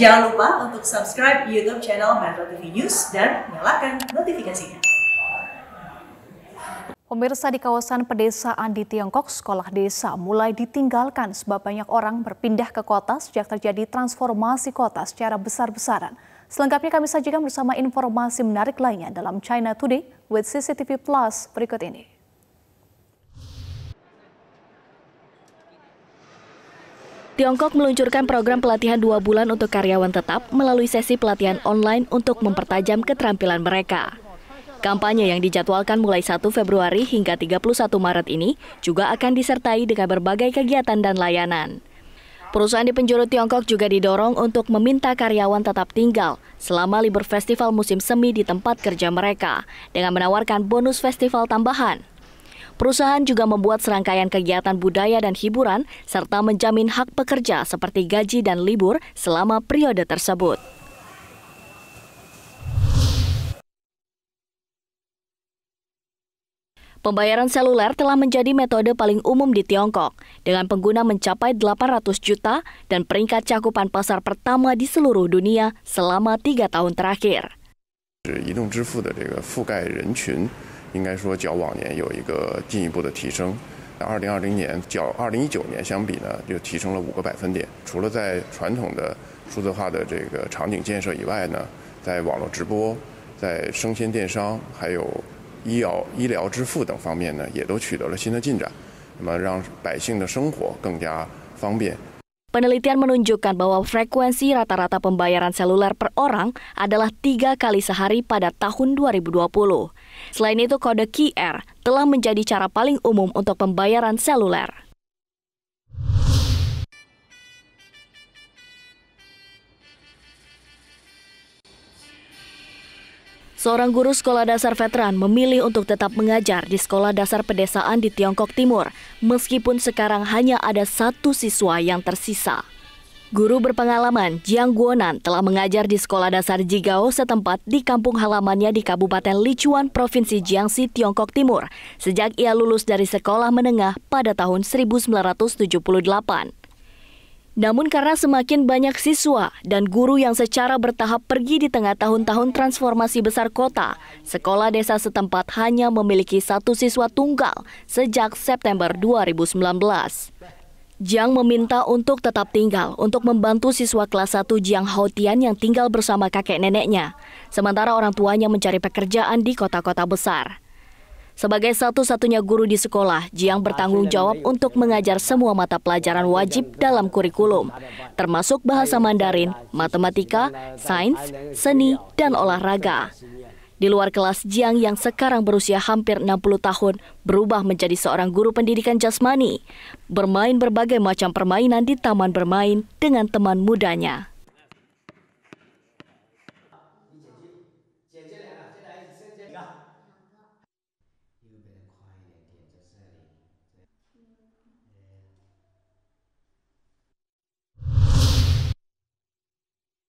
Jangan lupa untuk subscribe YouTube channel Metro TV News dan nyalakan notifikasinya. Pemirsa di kawasan pedesaan di Tiongkok, sekolah desa mulai ditinggalkan sebab banyak orang berpindah ke kota sejak terjadi transformasi kota secara besar-besaran. Selengkapnya kami sajikan bersama informasi menarik lainnya dalam China Today with CCTV Plus berikut ini. Tiongkok meluncurkan program pelatihan dua bulan untuk karyawan tetap melalui sesi pelatihan online untuk mempertajam keterampilan mereka. Kampanye yang dijadwalkan mulai 1 Februari hingga 31 Maret ini juga akan disertai dengan berbagai kegiatan dan layanan. Perusahaan di penjuru Tiongkok juga didorong untuk meminta karyawan tetap tinggal selama libur festival musim semi di tempat kerja mereka dengan menawarkan bonus festival tambahan. Perusahaan juga membuat serangkaian kegiatan budaya dan hiburan, serta menjamin hak pekerja seperti gaji dan libur selama periode tersebut. Pembayaran seluler telah menjadi metode paling umum di Tiongkok, dengan pengguna mencapai 800 juta dan peringkat cakupan pasar pertama di seluruh dunia selama tiga tahun terakhir. 应该说，较往年有一个进一步的提升。那二零二零年较二零一九年相比呢，就提升了五个百分点。除了在传统的数字化的这个场景建设以外呢，在网络直播、在生鲜电商、还有医药医疗支付等方面呢，也都取得了新的进展。那么，让百姓的生活更加方便。Penelitian menunjukkan bahwa frekuensi rata-rata pembayaran seluler per orang adalah tiga kali sehari pada tahun 2020. Selain itu, kode QR telah menjadi cara paling umum untuk pembayaran seluler. Seorang guru sekolah dasar veteran memilih untuk tetap mengajar di sekolah dasar pedesaan di Tiongkok Timur, meskipun sekarang hanya ada satu siswa yang tersisa. Guru berpengalaman Jiang Guonan telah mengajar di sekolah dasar Jigao setempat di kampung halamannya di Kabupaten Lichuan, Provinsi Jiangxi, Tiongkok Timur, sejak ia lulus dari sekolah menengah pada tahun 1978. Namun karena semakin banyak siswa dan guru yang secara bertahap pergi di tengah tahun-tahun transformasi besar kota, sekolah desa setempat hanya memiliki satu siswa tunggal sejak September 2019. Jiang meminta untuk tetap tinggal untuk membantu siswa kelas 1 Jiang Haotian yang tinggal bersama kakek neneknya, sementara orang tuanya mencari pekerjaan di kota-kota besar. Sebagai satu-satunya guru di sekolah, Jiang bertanggung jawab untuk mengajar semua mata pelajaran wajib dalam kurikulum, termasuk bahasa Mandarin, matematika, sains, seni, dan olahraga. Di luar kelas, Jiang yang sekarang berusia hampir 60 tahun berubah menjadi seorang guru pendidikan jasmani, bermain berbagai macam permainan di taman bermain dengan teman mudanya.